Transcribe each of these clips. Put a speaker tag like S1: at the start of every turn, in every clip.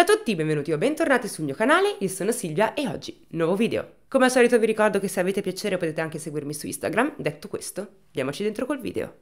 S1: Ciao a tutti, benvenuti o bentornati sul mio canale, io sono Silvia e oggi nuovo video. Come al solito vi ricordo che se avete piacere potete anche seguirmi su Instagram, detto questo, diamoci dentro col video.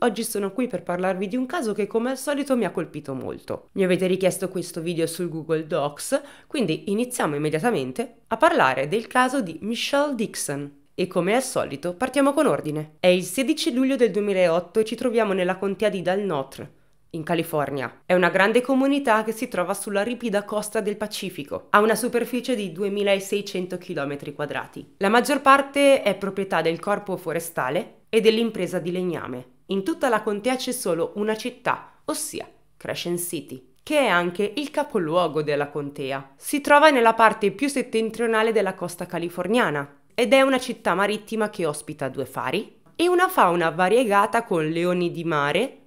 S1: oggi sono qui per parlarvi di un caso che come al solito mi ha colpito molto. Mi avete richiesto questo video sul Google Docs, quindi iniziamo immediatamente a parlare del caso di Michelle Dixon. E come al solito partiamo con ordine. È il 16 luglio del 2008 e ci troviamo nella contea di Dal Notre, in California. È una grande comunità che si trova sulla ripida costa del Pacifico. Ha una superficie di 2600 km 2 La maggior parte è proprietà del corpo forestale e dell'impresa di legname. In tutta la contea c'è solo una città, ossia Crescent City, che è anche il capoluogo della contea. Si trova nella parte più settentrionale della costa californiana ed è una città marittima che ospita due fari e una fauna variegata con leoni di mare,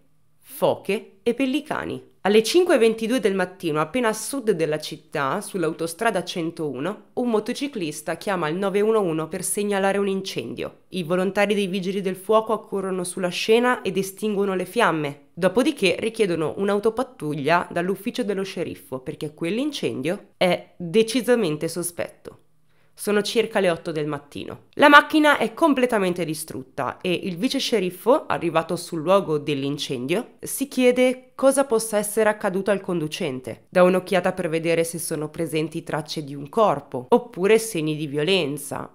S1: foche e pellicani. Alle 5.22 del mattino, appena a sud della città, sull'autostrada 101, un motociclista chiama il 911 per segnalare un incendio. I volontari dei vigili del fuoco accorrono sulla scena ed estinguono le fiamme. Dopodiché richiedono un'autopattuglia dall'ufficio dello sceriffo perché quell'incendio è decisamente sospetto. Sono circa le 8 del mattino. La macchina è completamente distrutta e il vice sceriffo, arrivato sul luogo dell'incendio, si chiede cosa possa essere accaduto al conducente. Dà un'occhiata per vedere se sono presenti tracce di un corpo oppure segni di violenza,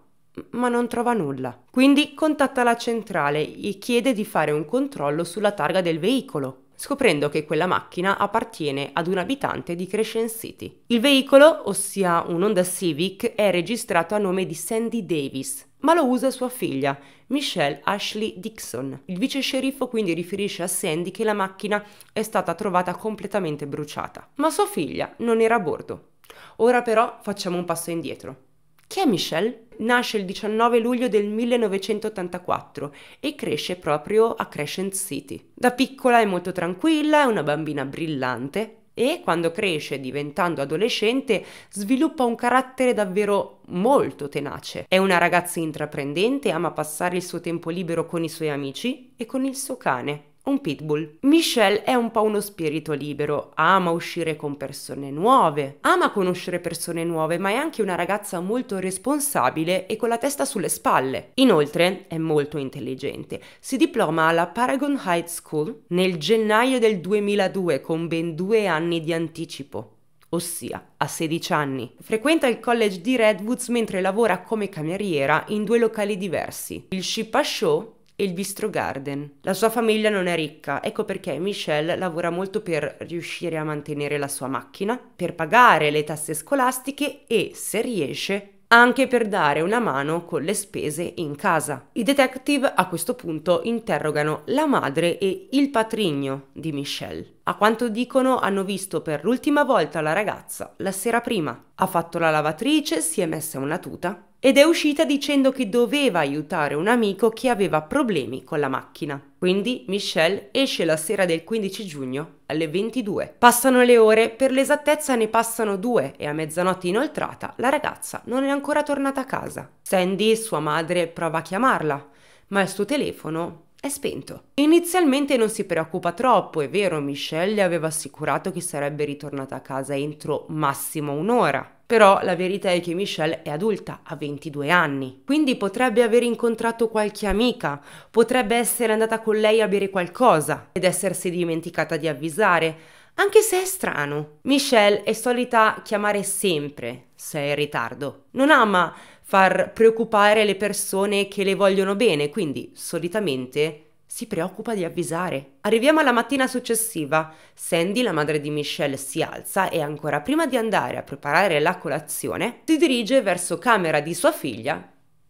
S1: ma non trova nulla. Quindi contatta la centrale e chiede di fare un controllo sulla targa del veicolo scoprendo che quella macchina appartiene ad un abitante di Crescent City. Il veicolo, ossia un Honda Civic, è registrato a nome di Sandy Davis, ma lo usa sua figlia, Michelle Ashley Dixon. Il vice sceriffo quindi riferisce a Sandy che la macchina è stata trovata completamente bruciata, ma sua figlia non era a bordo. Ora però facciamo un passo indietro. Chi è Michelle? Nasce il 19 luglio del 1984 e cresce proprio a Crescent City. Da piccola è molto tranquilla, è una bambina brillante e quando cresce diventando adolescente sviluppa un carattere davvero molto tenace. È una ragazza intraprendente, ama passare il suo tempo libero con i suoi amici e con il suo cane un pitbull. Michelle è un po' uno spirito libero, ama uscire con persone nuove, ama conoscere persone nuove, ma è anche una ragazza molto responsabile e con la testa sulle spalle. Inoltre è molto intelligente. Si diploma alla Paragon High School nel gennaio del 2002 con ben due anni di anticipo ossia a 16 anni. Frequenta il college di Redwoods mentre lavora come cameriera in due locali diversi, il Shipa Show e il Bistro Garden. La sua famiglia non è ricca, ecco perché Michelle lavora molto per riuscire a mantenere la sua macchina, per pagare le tasse scolastiche e, se riesce, anche per dare una mano con le spese in casa. I detective a questo punto interrogano la madre e il patrigno di Michelle. A quanto dicono hanno visto per l'ultima volta la ragazza la sera prima. Ha fatto la lavatrice, si è messa una tuta ed è uscita dicendo che doveva aiutare un amico che aveva problemi con la macchina. Quindi Michelle esce la sera del 15 giugno alle 22. Passano le ore, per l'esattezza ne passano due e a mezzanotte inoltrata la ragazza non è ancora tornata a casa. Sandy, sua madre, prova a chiamarla, ma il suo telefono è spento. Inizialmente non si preoccupa troppo, è vero, Michelle le aveva assicurato che sarebbe ritornata a casa entro massimo un'ora. Però la verità è che Michelle è adulta, ha 22 anni, quindi potrebbe aver incontrato qualche amica, potrebbe essere andata con lei a bere qualcosa ed essersi dimenticata di avvisare, anche se è strano. Michelle è solita chiamare sempre se è in ritardo. Non ama far preoccupare le persone che le vogliono bene, quindi solitamente si preoccupa di avvisare. Arriviamo alla mattina successiva. Sandy, la madre di Michelle, si alza e ancora prima di andare a preparare la colazione, si dirige verso camera di sua figlia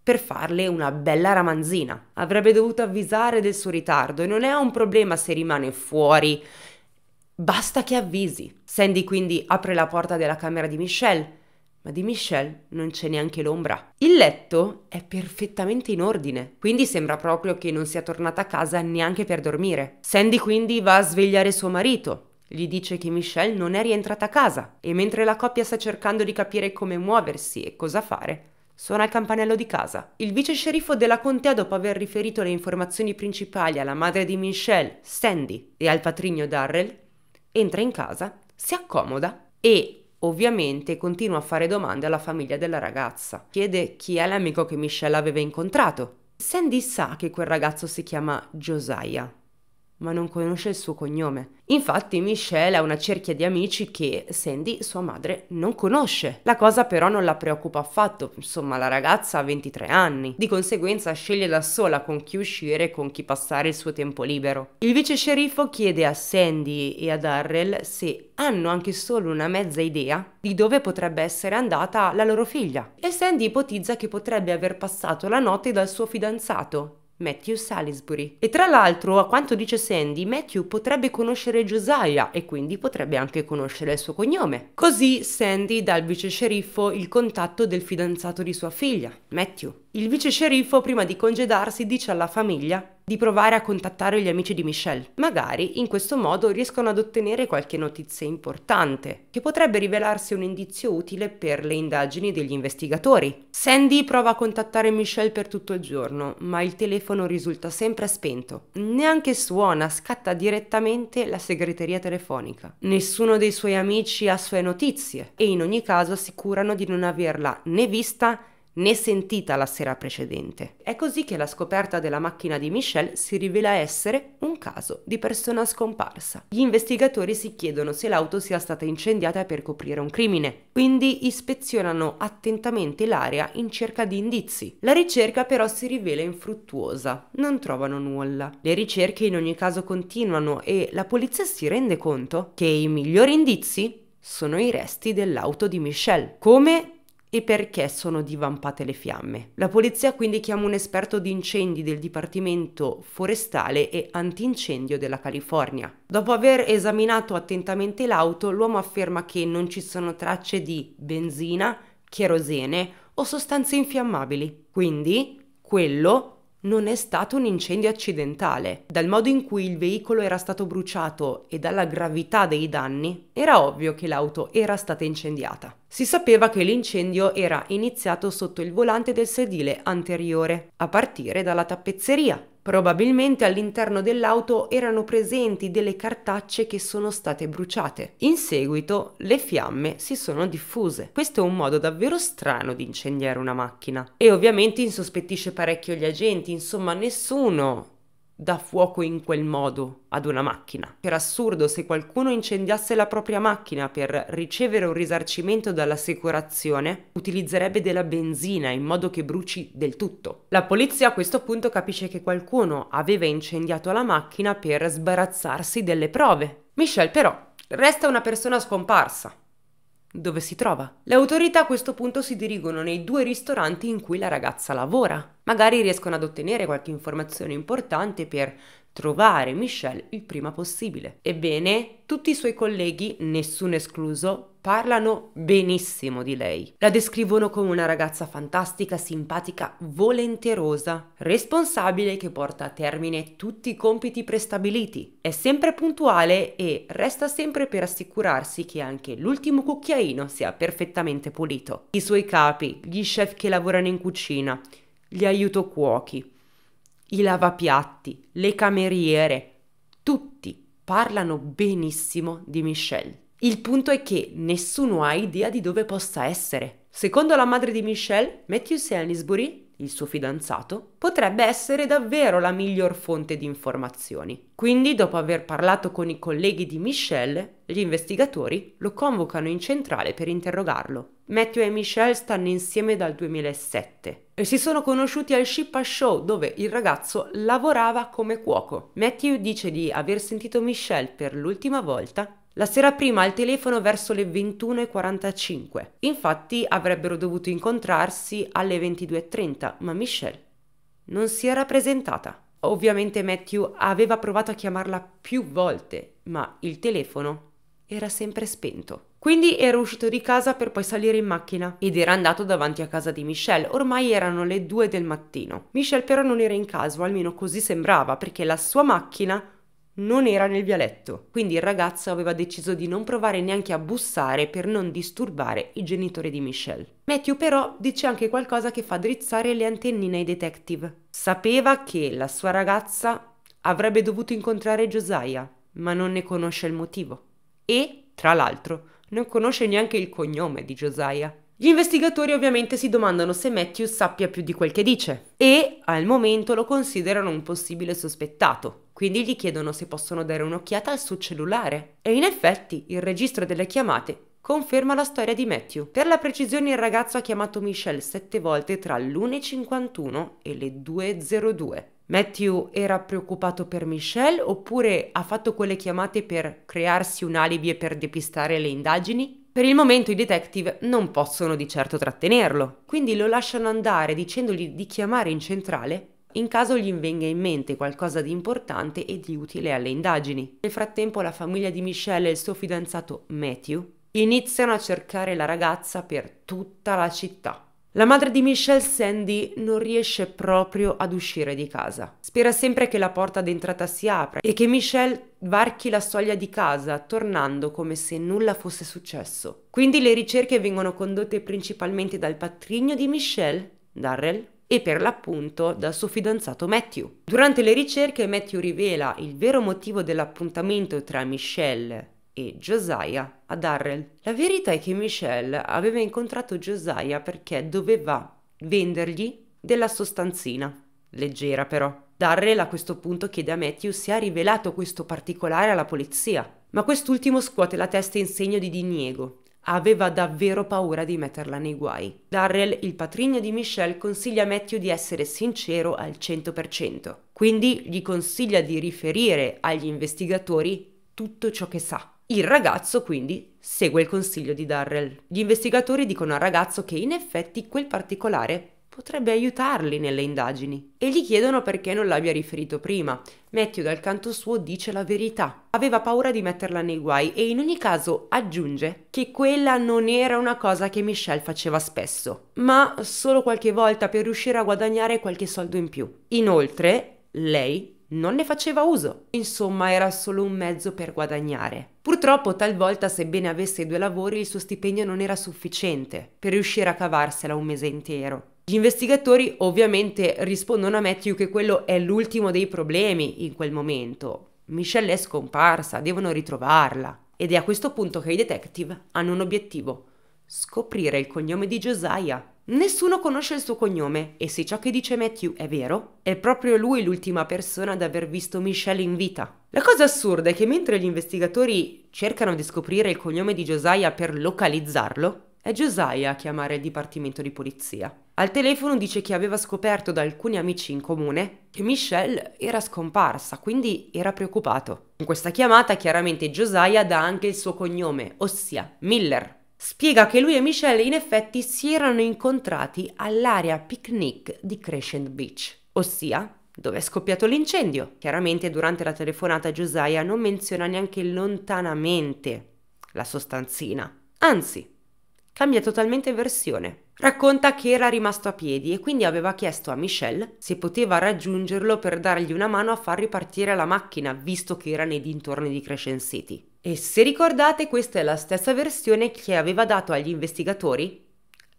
S1: per farle una bella ramanzina. Avrebbe dovuto avvisare del suo ritardo e non è un problema se rimane fuori. Basta che avvisi. Sandy quindi apre la porta della camera di Michelle ma di Michelle non c'è neanche l'ombra. Il letto è perfettamente in ordine, quindi sembra proprio che non sia tornata a casa neanche per dormire. Sandy quindi va a svegliare suo marito. Gli dice che Michelle non è rientrata a casa e mentre la coppia sta cercando di capire come muoversi e cosa fare, Suona il campanello di casa. Il vice sceriffo della contea, dopo aver riferito le informazioni principali alla madre di Michelle, Sandy, e al patrigno Darrell, entra in casa, si accomoda e Ovviamente continua a fare domande alla famiglia della ragazza. Chiede chi è l'amico che Michelle aveva incontrato. Sandy sa che quel ragazzo si chiama Josiah ma non conosce il suo cognome. Infatti Michelle ha una cerchia di amici che Sandy, sua madre, non conosce. La cosa però non la preoccupa affatto, insomma la ragazza ha 23 anni, di conseguenza sceglie da sola con chi uscire e con chi passare il suo tempo libero. Il vice sceriffo chiede a Sandy e a Darrell se hanno anche solo una mezza idea di dove potrebbe essere andata la loro figlia e Sandy ipotizza che potrebbe aver passato la notte dal suo fidanzato Matthew Salisbury. E tra l'altro, a quanto dice Sandy, Matthew potrebbe conoscere Josiah e quindi potrebbe anche conoscere il suo cognome. Così Sandy dà al vice sceriffo il contatto del fidanzato di sua figlia, Matthew. Il vice sceriffo, prima di congedarsi, dice alla famiglia di provare a contattare gli amici di Michelle. Magari in questo modo riescono ad ottenere qualche notizia importante, che potrebbe rivelarsi un indizio utile per le indagini degli investigatori. Sandy prova a contattare Michelle per tutto il giorno, ma il telefono telefono risulta sempre spento, neanche suona, scatta direttamente la segreteria telefonica. Nessuno dei suoi amici ha sue notizie e in ogni caso assicurano di non averla né vista né né sentita la sera precedente. È così che la scoperta della macchina di Michelle si rivela essere un caso di persona scomparsa. Gli investigatori si chiedono se l'auto sia stata incendiata per coprire un crimine, quindi ispezionano attentamente l'area in cerca di indizi. La ricerca però si rivela infruttuosa, non trovano nulla. Le ricerche in ogni caso continuano e la polizia si rende conto che i migliori indizi sono i resti dell'auto di Michelle, come e perché sono divampate le fiamme. La polizia quindi chiama un esperto di incendi del Dipartimento Forestale e Antincendio della California. Dopo aver esaminato attentamente l'auto, l'uomo afferma che non ci sono tracce di benzina, cherosene o sostanze infiammabili. Quindi quello non è stato un incendio accidentale. Dal modo in cui il veicolo era stato bruciato e dalla gravità dei danni, era ovvio che l'auto era stata incendiata. Si sapeva che l'incendio era iniziato sotto il volante del sedile anteriore, a partire dalla tappezzeria, Probabilmente all'interno dell'auto erano presenti delle cartacce che sono state bruciate. In seguito le fiamme si sono diffuse. Questo è un modo davvero strano di incendiare una macchina. E ovviamente insospettisce parecchio gli agenti, insomma nessuno dà fuoco in quel modo ad una macchina. Per assurdo, se qualcuno incendiasse la propria macchina per ricevere un risarcimento dall'assicurazione, utilizzerebbe della benzina in modo che bruci del tutto. La polizia a questo punto capisce che qualcuno aveva incendiato la macchina per sbarazzarsi delle prove. Michelle però resta una persona scomparsa dove si trova. Le autorità a questo punto si dirigono nei due ristoranti in cui la ragazza lavora. Magari riescono ad ottenere qualche informazione importante per trovare Michelle il prima possibile. Ebbene, tutti i suoi colleghi, nessuno escluso, parlano benissimo di lei. La descrivono come una ragazza fantastica, simpatica, volenterosa, responsabile che porta a termine tutti i compiti prestabiliti, è sempre puntuale e resta sempre per assicurarsi che anche l'ultimo cucchiaino sia perfettamente pulito. I suoi capi, gli chef che lavorano in cucina, gli aiuto cuochi, i lavapiatti, le cameriere, tutti parlano benissimo di Michelle. Il punto è che nessuno ha idea di dove possa essere. Secondo la madre di Michelle, Matthew Salisbury, il suo fidanzato, potrebbe essere davvero la miglior fonte di informazioni. Quindi, dopo aver parlato con i colleghi di Michelle, gli investigatori lo convocano in centrale per interrogarlo. Matthew e Michelle stanno insieme dal 2007 e si sono conosciuti al Shippa Show dove il ragazzo lavorava come cuoco. Matthew dice di aver sentito Michelle per l'ultima volta la sera prima al telefono verso le 21.45. Infatti avrebbero dovuto incontrarsi alle 22.30, ma Michelle non si era presentata. Ovviamente Matthew aveva provato a chiamarla più volte, ma il telefono era sempre spento. Quindi era uscito di casa per poi salire in macchina ed era andato davanti a casa di Michelle, ormai erano le due del mattino. Michelle però non era in casa, o almeno così sembrava, perché la sua macchina non era nel vialetto, quindi il ragazzo aveva deciso di non provare neanche a bussare per non disturbare i genitori di Michelle. Matthew però dice anche qualcosa che fa drizzare le antennine ai detective. Sapeva che la sua ragazza avrebbe dovuto incontrare Josiah, ma non ne conosce il motivo. E, tra l'altro, non conosce neanche il cognome di Josiah. Gli investigatori ovviamente si domandano se Matthew sappia più di quel che dice e al momento lo considerano un possibile sospettato, quindi gli chiedono se possono dare un'occhiata al suo cellulare. E in effetti il registro delle chiamate conferma la storia di Matthew. Per la precisione il ragazzo ha chiamato Michelle sette volte tra l'1.51 e le 2.02. Matthew era preoccupato per Michelle oppure ha fatto quelle chiamate per crearsi un alibi e per depistare le indagini? Per il momento i detective non possono di certo trattenerlo, quindi lo lasciano andare dicendogli di chiamare in centrale in caso gli venga in mente qualcosa di importante e di utile alle indagini. Nel frattempo la famiglia di Michelle e il suo fidanzato Matthew iniziano a cercare la ragazza per tutta la città. La madre di Michelle Sandy non riesce proprio ad uscire di casa. Spera sempre che la porta d'entrata si apra e che Michelle varchi la soglia di casa, tornando come se nulla fosse successo. Quindi le ricerche vengono condotte principalmente dal patrigno di Michelle, Darrell, e per l'appunto dal suo fidanzato Matthew. Durante le ricerche Matthew rivela il vero motivo dell'appuntamento tra Michelle e Josiah a Darrell. La verità è che Michelle aveva incontrato Josiah perché doveva vendergli della sostanzina, leggera però. Darrell a questo punto chiede a Matthew se ha rivelato questo particolare alla polizia, ma quest'ultimo scuote la testa in segno di diniego. Aveva davvero paura di metterla nei guai. Darrell, il patrigno di Michelle, consiglia a Matthew di essere sincero al 100%, quindi gli consiglia di riferire agli investigatori tutto ciò che sa. Il ragazzo quindi segue il consiglio di Darrell. Gli investigatori dicono al ragazzo che in effetti quel particolare potrebbe aiutarli nelle indagini e gli chiedono perché non l'abbia riferito prima. Matthew dal canto suo dice la verità. Aveva paura di metterla nei guai e in ogni caso aggiunge che quella non era una cosa che Michelle faceva spesso, ma solo qualche volta per riuscire a guadagnare qualche soldo in più. Inoltre, lei non ne faceva uso, insomma era solo un mezzo per guadagnare. Purtroppo talvolta sebbene avesse due lavori il suo stipendio non era sufficiente per riuscire a cavarsela un mese intero. Gli investigatori ovviamente rispondono a Matthew che quello è l'ultimo dei problemi in quel momento. Michelle è scomparsa, devono ritrovarla. Ed è a questo punto che i detective hanno un obiettivo, scoprire il cognome di Josiah. Nessuno conosce il suo cognome e se ciò che dice Matthew è vero, è proprio lui l'ultima persona ad aver visto Michelle in vita. La cosa assurda è che mentre gli investigatori cercano di scoprire il cognome di Josiah per localizzarlo, è Josiah a chiamare il dipartimento di polizia. Al telefono dice che aveva scoperto da alcuni amici in comune che Michelle era scomparsa, quindi era preoccupato. In questa chiamata chiaramente Josiah dà anche il suo cognome, ossia Miller, spiega che lui e Michelle in effetti si erano incontrati all'area picnic di Crescent Beach, ossia dove è scoppiato l'incendio. Chiaramente durante la telefonata Josiah non menziona neanche lontanamente la sostanzina, anzi cambia totalmente versione. Racconta che era rimasto a piedi e quindi aveva chiesto a Michelle se poteva raggiungerlo per dargli una mano a far ripartire la macchina, visto che era nei dintorni di Crescent City. E se ricordate, questa è la stessa versione che aveva dato agli investigatori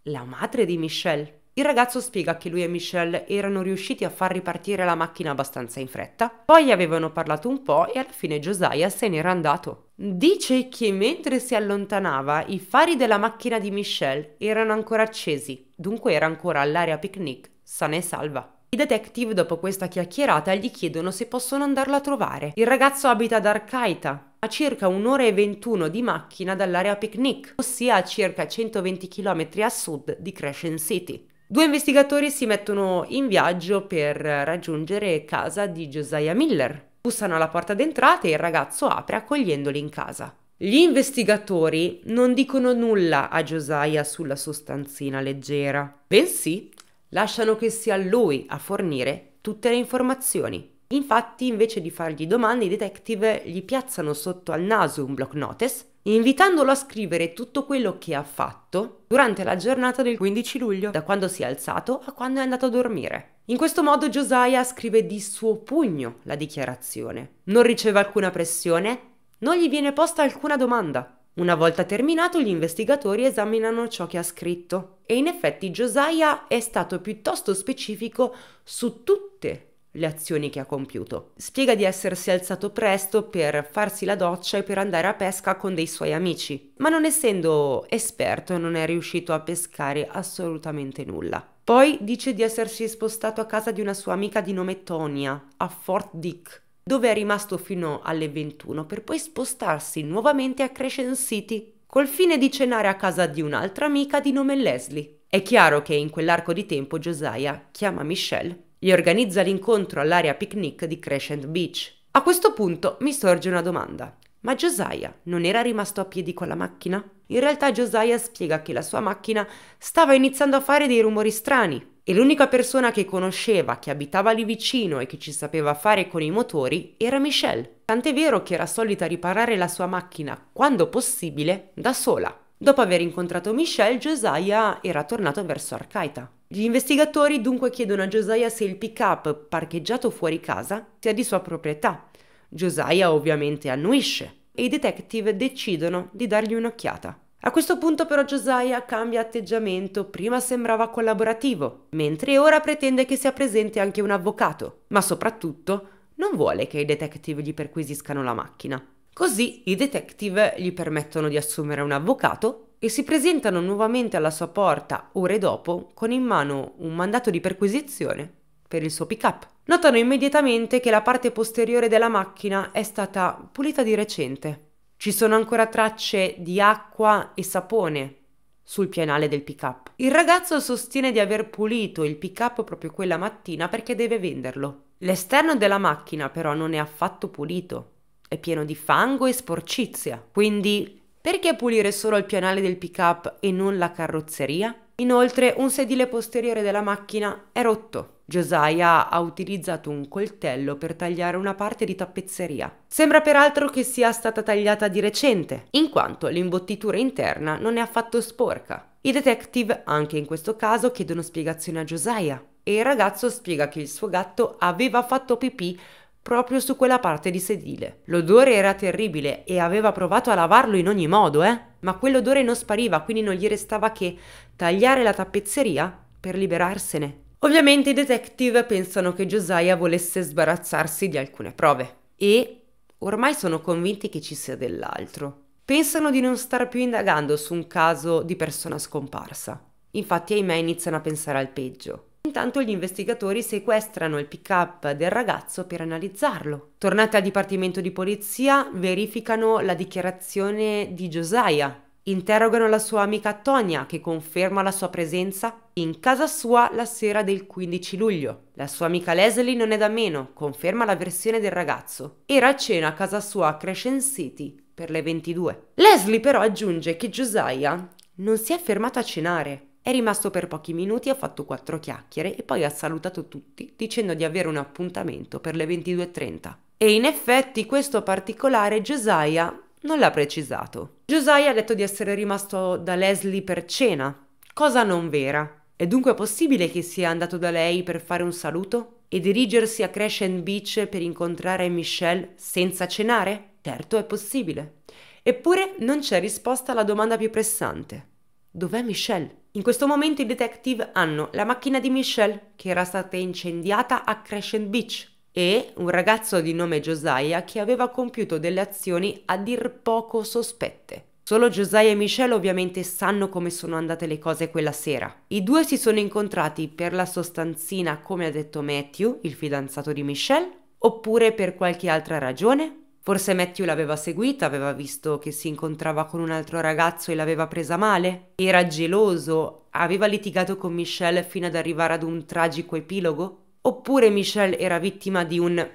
S1: la madre di Michelle. Il ragazzo spiega che lui e Michelle erano riusciti a far ripartire la macchina abbastanza in fretta, poi avevano parlato un po' e alla fine Josiah se n'era andato. Dice che mentre si allontanava i fari della macchina di Michelle erano ancora accesi, dunque era ancora all'area picnic, sana e salva. I detective, dopo questa chiacchierata, gli chiedono se possono andarlo a trovare. Il ragazzo abita ad Arcaita, a circa un'ora e 21 di macchina dall'area picnic, ossia a circa 120 km a sud di Crescent City. Due investigatori si mettono in viaggio per raggiungere casa di Josiah Miller. Bussano alla porta d'entrata e il ragazzo apre accogliendoli in casa. Gli investigatori non dicono nulla a Josiah sulla sostanzina leggera, bensì Lasciano che sia lui a fornire tutte le informazioni. Infatti, invece di fargli domande, i detective gli piazzano sotto al naso un block notice, invitandolo a scrivere tutto quello che ha fatto durante la giornata del 15 luglio, da quando si è alzato a quando è andato a dormire. In questo modo Josiah scrive di suo pugno la dichiarazione. Non riceve alcuna pressione, non gli viene posta alcuna domanda. Una volta terminato, gli investigatori esaminano ciò che ha scritto e in effetti Josiah è stato piuttosto specifico su tutte le azioni che ha compiuto. Spiega di essersi alzato presto per farsi la doccia e per andare a pesca con dei suoi amici, ma non essendo esperto non è riuscito a pescare assolutamente nulla. Poi dice di essersi spostato a casa di una sua amica di nome Tonia, a Fort Dick, dove è rimasto fino alle 21 per poi spostarsi nuovamente a Crescent City col fine di cenare a casa di un'altra amica di nome Leslie. È chiaro che in quell'arco di tempo Josiah chiama Michelle, gli organizza l'incontro all'area picnic di Crescent Beach. A questo punto mi sorge una domanda. Ma Josiah non era rimasto a piedi con la macchina? In realtà Josiah spiega che la sua macchina stava iniziando a fare dei rumori strani e l'unica persona che conosceva, che abitava lì vicino e che ci sapeva fare con i motori era Michelle. Tant'è vero che era solita riparare la sua macchina, quando possibile, da sola. Dopo aver incontrato Michelle, Josiah era tornato verso Arcaita. Gli investigatori dunque chiedono a Josiah se il pick-up parcheggiato fuori casa sia di sua proprietà. Josiah ovviamente annuisce e i detective decidono di dargli un'occhiata. A questo punto però Josiah cambia atteggiamento, prima sembrava collaborativo, mentre ora pretende che sia presente anche un avvocato, ma soprattutto non vuole che i detective gli perquisiscano la macchina. Così i detective gli permettono di assumere un avvocato e si presentano nuovamente alla sua porta ore dopo con in mano un mandato di perquisizione per il suo pick-up. Notano immediatamente che la parte posteriore della macchina è stata pulita di recente ci sono ancora tracce di acqua e sapone sul pianale del pick-up. Il ragazzo sostiene di aver pulito il pick-up proprio quella mattina perché deve venderlo. L'esterno della macchina però non è affatto pulito, è pieno di fango e sporcizia. Quindi perché pulire solo il pianale del pick-up e non la carrozzeria? Inoltre un sedile posteriore della macchina è rotto Josiah ha utilizzato un coltello per tagliare una parte di tappezzeria. Sembra peraltro che sia stata tagliata di recente, in quanto l'imbottitura interna non è affatto sporca. I detective, anche in questo caso, chiedono spiegazioni a Josiah e il ragazzo spiega che il suo gatto aveva fatto pipì proprio su quella parte di sedile. L'odore era terribile e aveva provato a lavarlo in ogni modo, eh? Ma quell'odore non spariva, quindi non gli restava che tagliare la tappezzeria per liberarsene. Ovviamente i detective pensano che Josiah volesse sbarazzarsi di alcune prove e ormai sono convinti che ci sia dell'altro. Pensano di non star più indagando su un caso di persona scomparsa. Infatti, ahimè, iniziano a pensare al peggio. Intanto gli investigatori sequestrano il pick-up del ragazzo per analizzarlo. Tornati al dipartimento di polizia, verificano la dichiarazione di Josiah, Interrogano la sua amica Tonia che conferma la sua presenza in casa sua la sera del 15 luglio. La sua amica Leslie non è da meno, conferma la versione del ragazzo. Era a cena a casa sua a Crescent City per le 22. Leslie però aggiunge che Josiah non si è fermato a cenare. È rimasto per pochi minuti, ha fatto quattro chiacchiere e poi ha salutato tutti dicendo di avere un appuntamento per le 22.30. E in effetti questo particolare Josiah non l'ha precisato. Josiah ha detto di essere rimasto da Leslie per cena, cosa non vera. È dunque possibile che sia andato da lei per fare un saluto e dirigersi a Crescent Beach per incontrare Michelle senza cenare? Certo, è possibile. Eppure non c'è risposta alla domanda più pressante. Dov'è Michelle? In questo momento i detective hanno la macchina di Michelle, che era stata incendiata a Crescent Beach, e un ragazzo di nome Josiah che aveva compiuto delle azioni a dir poco sospette. Solo Josiah e Michelle ovviamente sanno come sono andate le cose quella sera. I due si sono incontrati per la sostanzina, come ha detto Matthew, il fidanzato di Michelle, oppure per qualche altra ragione? Forse Matthew l'aveva seguita, aveva visto che si incontrava con un altro ragazzo e l'aveva presa male? Era geloso? Aveva litigato con Michelle fino ad arrivare ad un tragico epilogo? Oppure Michelle era vittima di un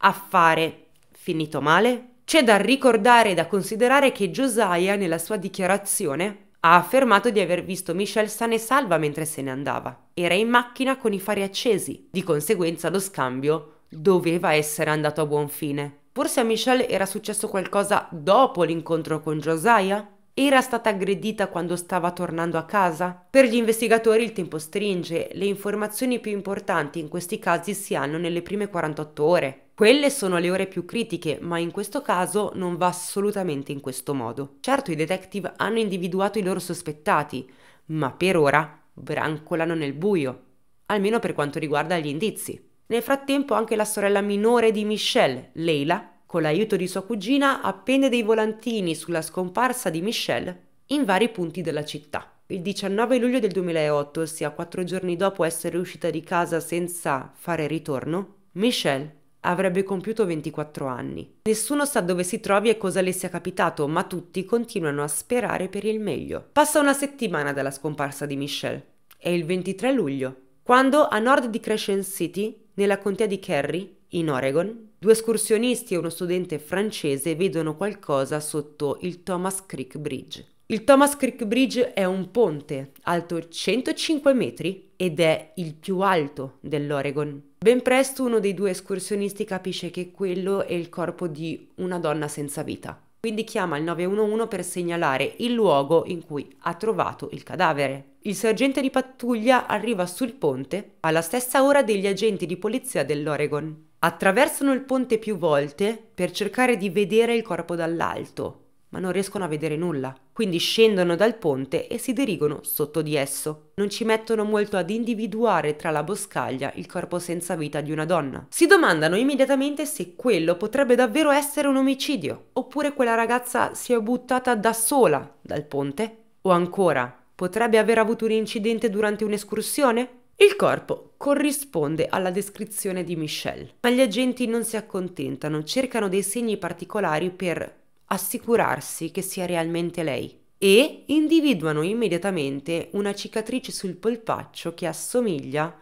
S1: affare finito male? C'è da ricordare e da considerare che Josiah nella sua dichiarazione ha affermato di aver visto Michelle sana e salva mentre se ne andava. Era in macchina con i fari accesi, di conseguenza lo scambio doveva essere andato a buon fine. Forse a Michelle era successo qualcosa dopo l'incontro con Josiah? Era stata aggredita quando stava tornando a casa? Per gli investigatori il tempo stringe, le informazioni più importanti in questi casi si hanno nelle prime 48 ore. Quelle sono le ore più critiche, ma in questo caso non va assolutamente in questo modo. Certo i detective hanno individuato i loro sospettati, ma per ora brancolano nel buio, almeno per quanto riguarda gli indizi. Nel frattempo anche la sorella minore di Michelle, Leila, con l'aiuto di sua cugina, appende dei volantini sulla scomparsa di Michelle in vari punti della città. Il 19 luglio del 2008, ossia quattro giorni dopo essere uscita di casa senza fare ritorno, Michelle avrebbe compiuto 24 anni. Nessuno sa dove si trovi e cosa le sia capitato, ma tutti continuano a sperare per il meglio. Passa una settimana dalla scomparsa di Michelle. È il 23 luglio, quando a nord di Crescent City, nella contea di Kerry, in Oregon, due escursionisti e uno studente francese vedono qualcosa sotto il Thomas Creek Bridge. Il Thomas Creek Bridge è un ponte alto 105 metri ed è il più alto dell'Oregon. Ben presto uno dei due escursionisti capisce che quello è il corpo di una donna senza vita. Quindi chiama il 911 per segnalare il luogo in cui ha trovato il cadavere. Il sergente di pattuglia arriva sul ponte alla stessa ora degli agenti di polizia dell'Oregon. Attraversano il ponte più volte per cercare di vedere il corpo dall'alto, ma non riescono a vedere nulla. Quindi scendono dal ponte e si dirigono sotto di esso. Non ci mettono molto ad individuare tra la boscaglia il corpo senza vita di una donna. Si domandano immediatamente se quello potrebbe davvero essere un omicidio, oppure quella ragazza si è buttata da sola dal ponte, o ancora potrebbe aver avuto un incidente durante un'escursione? Il corpo corrisponde alla descrizione di Michelle, ma gli agenti non si accontentano, cercano dei segni particolari per assicurarsi che sia realmente lei e individuano immediatamente una cicatrice sul polpaccio che assomiglia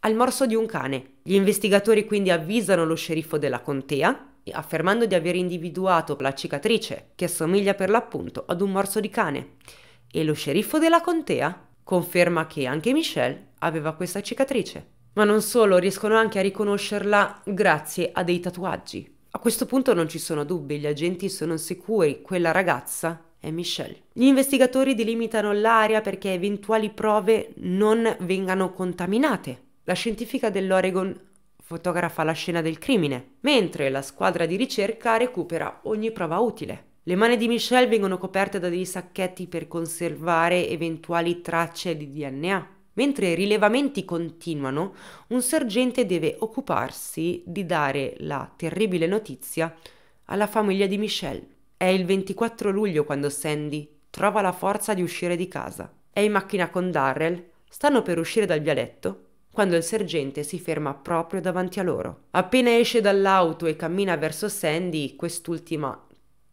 S1: al morso di un cane. Gli investigatori quindi avvisano lo sceriffo della contea, affermando di aver individuato la cicatrice che assomiglia per l'appunto ad un morso di cane. E lo sceriffo della contea conferma che anche Michelle aveva questa cicatrice. Ma non solo, riescono anche a riconoscerla grazie a dei tatuaggi. A questo punto non ci sono dubbi, gli agenti sono sicuri, quella ragazza è Michelle. Gli investigatori delimitano l'area perché eventuali prove non vengano contaminate. La scientifica dell'Oregon fotografa la scena del crimine, mentre la squadra di ricerca recupera ogni prova utile. Le mani di Michelle vengono coperte da dei sacchetti per conservare eventuali tracce di DNA. Mentre i rilevamenti continuano, un sergente deve occuparsi di dare la terribile notizia alla famiglia di Michelle. È il 24 luglio quando Sandy trova la forza di uscire di casa. È in macchina con Darrell, stanno per uscire dal vialetto quando il sergente si ferma proprio davanti a loro. Appena esce dall'auto e cammina verso Sandy, quest'ultima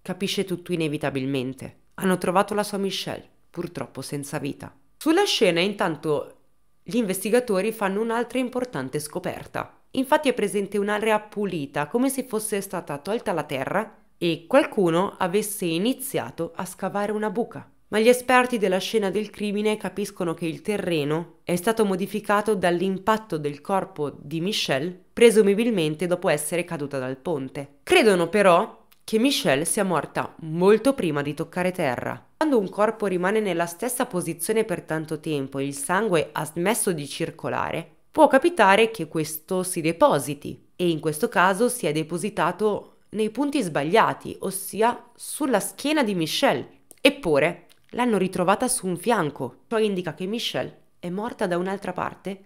S1: capisce tutto inevitabilmente. Hanno trovato la sua Michelle, purtroppo senza vita. Sulla scena intanto gli investigatori fanno un'altra importante scoperta. Infatti è presente un'area pulita, come se fosse stata tolta la terra e qualcuno avesse iniziato a scavare una buca. Ma gli esperti della scena del crimine capiscono che il terreno è stato modificato dall'impatto del corpo di Michelle, presumibilmente dopo essere caduta dal ponte. Credono però che Michelle sia morta molto prima di toccare terra. Quando un corpo rimane nella stessa posizione per tanto tempo e il sangue ha smesso di circolare, può capitare che questo si depositi e in questo caso si è depositato nei punti sbagliati, ossia sulla schiena di Michelle. Eppure l'hanno ritrovata su un fianco. Ciò indica che Michelle è morta da un'altra parte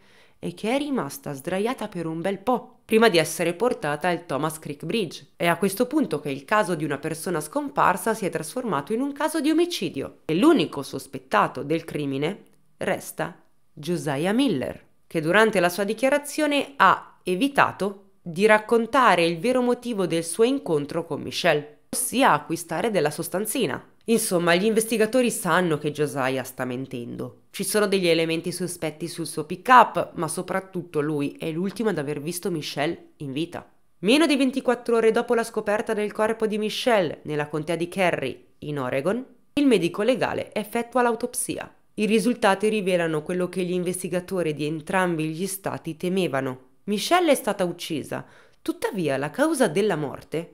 S1: e che è rimasta sdraiata per un bel po' prima di essere portata al Thomas Creek Bridge. È a questo punto che il caso di una persona scomparsa si è trasformato in un caso di omicidio e l'unico sospettato del crimine resta Josiah Miller, che durante la sua dichiarazione ha evitato di raccontare il vero motivo del suo incontro con Michelle, ossia acquistare della sostanzina. Insomma, gli investigatori sanno che Josiah sta mentendo. Ci sono degli elementi sospetti sul suo pick-up, ma soprattutto lui è l'ultimo ad aver visto Michelle in vita. Meno di 24 ore dopo la scoperta del corpo di Michelle nella contea di Kerry, in Oregon, il medico legale effettua l'autopsia. I risultati rivelano quello che gli investigatori di entrambi gli stati temevano. Michelle è stata uccisa, tuttavia la causa della morte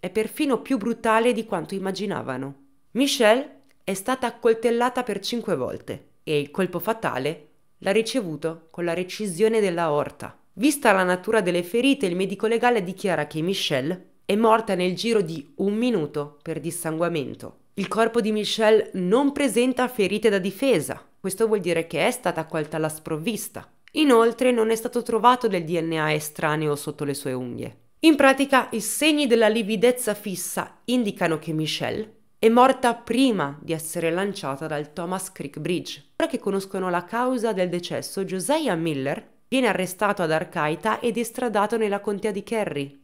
S1: è perfino più brutale di quanto immaginavano. Michelle è stata accoltellata per cinque volte e il colpo fatale l'ha ricevuto con la recisione dell'aorta. Vista la natura delle ferite, il medico legale dichiara che Michelle è morta nel giro di un minuto per dissanguamento. Il corpo di Michelle non presenta ferite da difesa, questo vuol dire che è stata accolta alla sprovvista. Inoltre non è stato trovato del DNA estraneo sotto le sue unghie. In pratica i segni della lividezza fissa indicano che Michelle è morta prima di essere lanciata dal Thomas Creek Bridge. Ora che conoscono la causa del decesso, Josiah Miller viene arrestato ad Arcaita ed estradato nella contea di Kerry,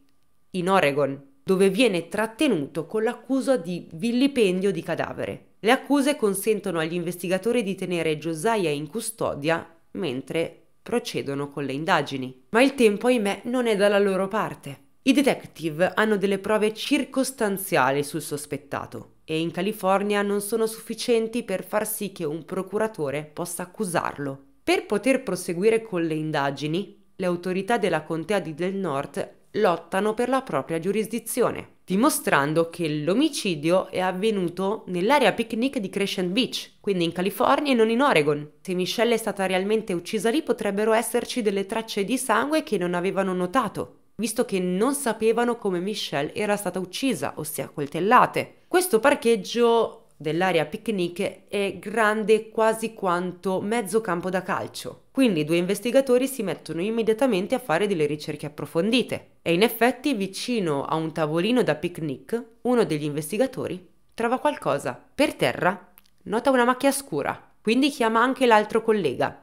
S1: in Oregon, dove viene trattenuto con l'accusa di vilipendio di cadavere. Le accuse consentono agli investigatori di tenere Josiah in custodia mentre procedono con le indagini. Ma il tempo, ahimè, non è dalla loro parte. I detective hanno delle prove circostanziali sul sospettato e in California non sono sufficienti per far sì che un procuratore possa accusarlo. Per poter proseguire con le indagini, le autorità della contea di Del North lottano per la propria giurisdizione, dimostrando che l'omicidio è avvenuto nell'area picnic di Crescent Beach, quindi in California e non in Oregon. Se Michelle è stata realmente uccisa lì potrebbero esserci delle tracce di sangue che non avevano notato, visto che non sapevano come Michelle era stata uccisa, ossia coltellate. Questo parcheggio dell'area picnic è grande quasi quanto mezzo campo da calcio, quindi i due investigatori si mettono immediatamente a fare delle ricerche approfondite e in effetti vicino a un tavolino da picnic uno degli investigatori trova qualcosa. Per terra nota una macchia scura, quindi chiama anche l'altro collega.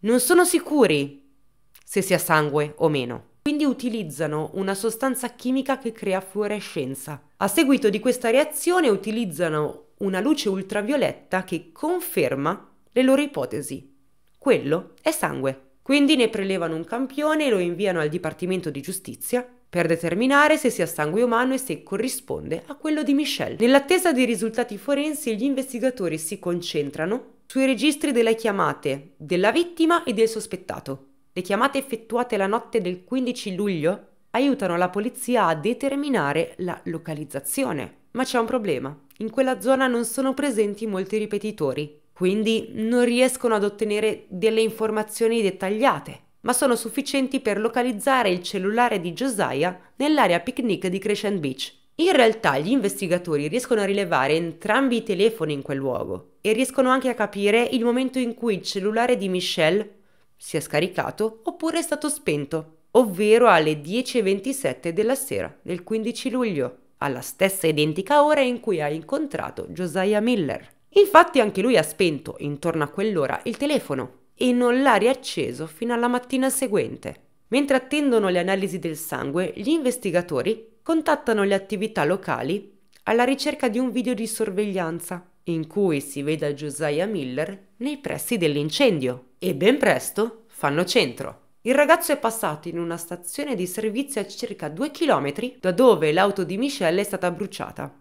S1: Non sono sicuri se sia sangue o meno. Quindi utilizzano una sostanza chimica che crea fluorescenza a seguito di questa reazione utilizzano una luce ultravioletta che conferma le loro ipotesi. Quello è sangue. Quindi ne prelevano un campione e lo inviano al Dipartimento di Giustizia per determinare se sia sangue umano e se corrisponde a quello di Michelle. Nell'attesa dei risultati forensi, gli investigatori si concentrano sui registri delle chiamate della vittima e del sospettato. Le chiamate effettuate la notte del 15 luglio aiutano la polizia a determinare la localizzazione. Ma c'è un problema. In quella zona non sono presenti molti ripetitori, quindi non riescono ad ottenere delle informazioni dettagliate, ma sono sufficienti per localizzare il cellulare di Josiah nell'area picnic di Crescent Beach. In realtà gli investigatori riescono a rilevare entrambi i telefoni in quel luogo e riescono anche a capire il momento in cui il cellulare di Michelle si è scaricato oppure è stato spento ovvero alle 10.27 della sera del 15 luglio, alla stessa identica ora in cui ha incontrato Josiah Miller. Infatti anche lui ha spento, intorno a quell'ora, il telefono e non l'ha riacceso fino alla mattina seguente. Mentre attendono le analisi del sangue, gli investigatori contattano le attività locali alla ricerca di un video di sorveglianza in cui si veda Josiah Miller nei pressi dell'incendio e ben presto fanno centro. Il ragazzo è passato in una stazione di servizio a circa 2 km da dove l'auto di Michelle è stata bruciata.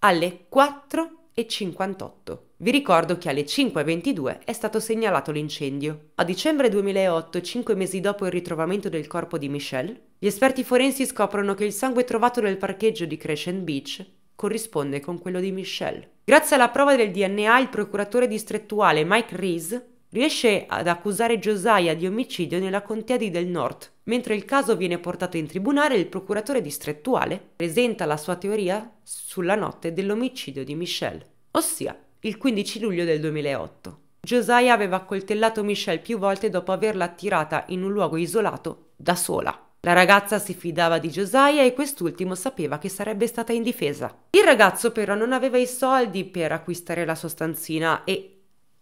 S1: Alle 4.58. Vi ricordo che alle 5.22 è stato segnalato l'incendio. A dicembre 2008, cinque mesi dopo il ritrovamento del corpo di Michelle, gli esperti forensi scoprono che il sangue trovato nel parcheggio di Crescent Beach corrisponde con quello di Michelle. Grazie alla prova del DNA, il procuratore distrettuale Mike Reese riesce ad accusare Josiah di omicidio nella contea di Del North. Mentre il caso viene portato in tribunale, il procuratore distrettuale presenta la sua teoria sulla notte dell'omicidio di Michelle, ossia il 15 luglio del 2008. Josiah aveva accoltellato Michelle più volte dopo averla attirata in un luogo isolato da sola. La ragazza si fidava di Josiah e quest'ultimo sapeva che sarebbe stata in difesa. Il ragazzo però non aveva i soldi per acquistare la sostanzina e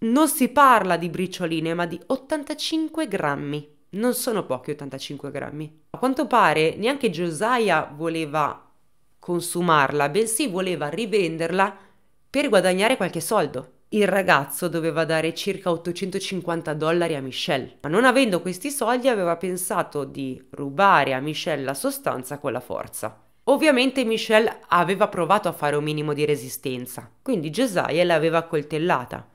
S1: non si parla di bricioline, ma di 85 grammi. Non sono pochi 85 grammi. A quanto pare neanche Josiah voleva consumarla, bensì voleva rivenderla per guadagnare qualche soldo. Il ragazzo doveva dare circa 850 dollari a Michelle, ma non avendo questi soldi aveva pensato di rubare a Michelle la sostanza con la forza. Ovviamente Michelle aveva provato a fare un minimo di resistenza, quindi Josiah l'aveva coltellata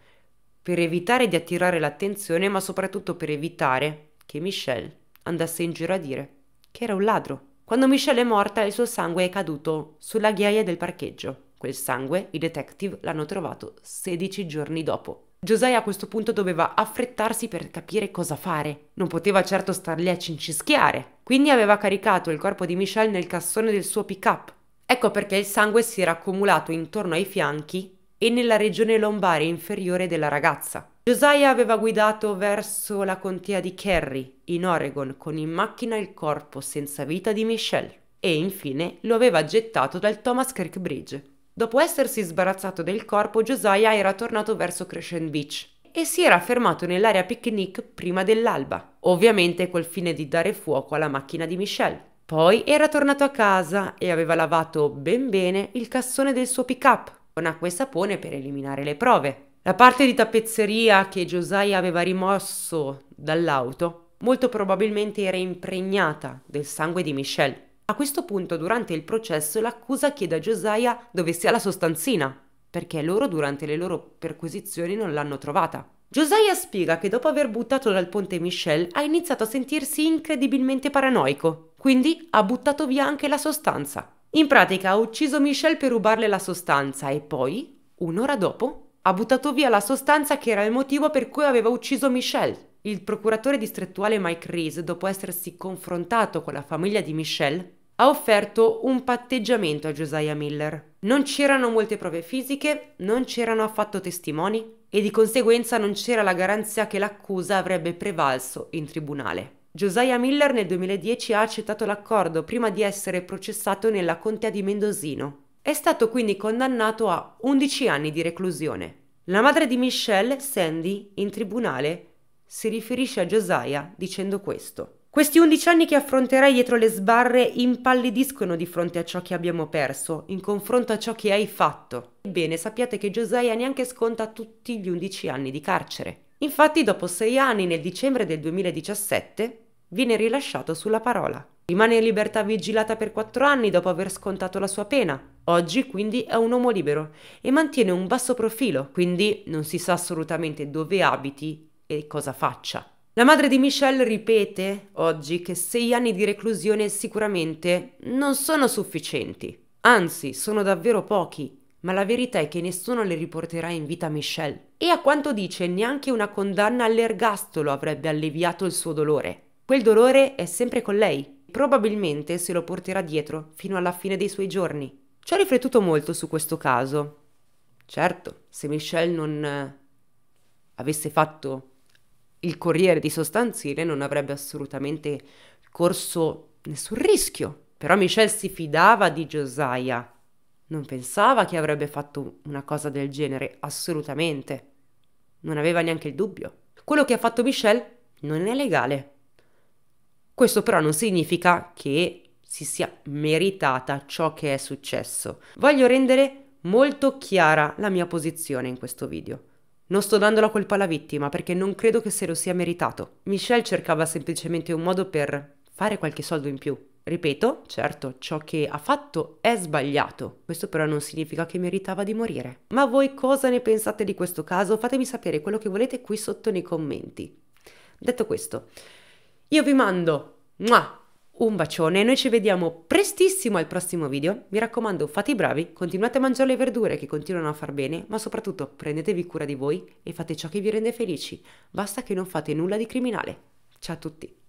S1: per evitare di attirare l'attenzione, ma soprattutto per evitare che Michelle andasse in giro a dire che era un ladro. Quando Michelle è morta, il suo sangue è caduto sulla ghiaia del parcheggio. Quel sangue i detective l'hanno trovato 16 giorni dopo. Josiah a questo punto doveva affrettarsi per capire cosa fare. Non poteva certo star lì a cincischiare. Quindi aveva caricato il corpo di Michelle nel cassone del suo pick-up. Ecco perché il sangue si era accumulato intorno ai fianchi e nella regione lombare inferiore della ragazza. Josiah aveva guidato verso la contea di Kerry, in Oregon, con in macchina il corpo senza vita di Michelle e infine lo aveva gettato dal Thomas Kirk Bridge. Dopo essersi sbarazzato del corpo, Josiah era tornato verso Crescent Beach e si era fermato nell'area picnic prima dell'alba, ovviamente col fine di dare fuoco alla macchina di Michelle. Poi era tornato a casa e aveva lavato ben bene il cassone del suo pick-up con acqua e sapone per eliminare le prove. La parte di tappezzeria che Josiah aveva rimosso dall'auto molto probabilmente era impregnata del sangue di Michelle. A questo punto, durante il processo, l'accusa chiede a Josiah dove sia la sostanzina, perché loro durante le loro perquisizioni non l'hanno trovata. Josiah spiega che dopo aver buttato dal ponte Michelle ha iniziato a sentirsi incredibilmente paranoico, quindi ha buttato via anche la sostanza. In pratica ha ucciso Michelle per rubarle la sostanza e poi, un'ora dopo, ha buttato via la sostanza che era il motivo per cui aveva ucciso Michelle. Il procuratore distrettuale Mike Reese, dopo essersi confrontato con la famiglia di Michelle, ha offerto un patteggiamento a Josiah Miller. Non c'erano molte prove fisiche, non c'erano affatto testimoni e di conseguenza non c'era la garanzia che l'accusa avrebbe prevalso in tribunale. Josiah Miller nel 2010 ha accettato l'accordo prima di essere processato nella contea di Mendosino. È stato quindi condannato a 11 anni di reclusione. La madre di Michelle, Sandy, in tribunale si riferisce a Josiah dicendo questo. Questi 11 anni che affronterai dietro le sbarre impallidiscono di fronte a ciò che abbiamo perso, in confronto a ciò che hai fatto. Ebbene, sappiate che Josiah neanche sconta tutti gli 11 anni di carcere. Infatti, dopo 6 anni, nel dicembre del 2017, Viene rilasciato sulla parola. Rimane in libertà vigilata per quattro anni dopo aver scontato la sua pena. Oggi quindi è un uomo libero e mantiene un basso profilo, quindi non si sa assolutamente dove abiti e cosa faccia. La madre di Michelle ripete oggi che sei anni di reclusione sicuramente non sono sufficienti, anzi sono davvero pochi, ma la verità è che nessuno le riporterà in vita Michelle e a quanto dice neanche una condanna all'ergastolo avrebbe alleviato il suo dolore. Quel dolore è sempre con lei, probabilmente se lo porterà dietro fino alla fine dei suoi giorni. Ci ho riflettuto molto su questo caso. Certo, se Michelle non eh, avesse fatto il corriere di sostanzine non avrebbe assolutamente corso nessun rischio. Però Michelle si fidava di Josiah. Non pensava che avrebbe fatto una cosa del genere, assolutamente. Non aveva neanche il dubbio. Quello che ha fatto Michelle non è legale. Questo però non significa che si sia meritata ciò che è successo. Voglio rendere molto chiara la mia posizione in questo video. Non sto dando la colpa alla vittima perché non credo che se lo sia meritato. Michelle cercava semplicemente un modo per fare qualche soldo in più. Ripeto, certo, ciò che ha fatto è sbagliato, questo però non significa che meritava di morire. Ma voi cosa ne pensate di questo caso? Fatemi sapere quello che volete qui sotto nei commenti. Detto questo, io vi mando un bacione e noi ci vediamo prestissimo al prossimo video. Mi raccomando, fate i bravi, continuate a mangiare le verdure che continuano a far bene, ma soprattutto prendetevi cura di voi e fate ciò che vi rende felici. Basta che non fate nulla di criminale. Ciao a tutti!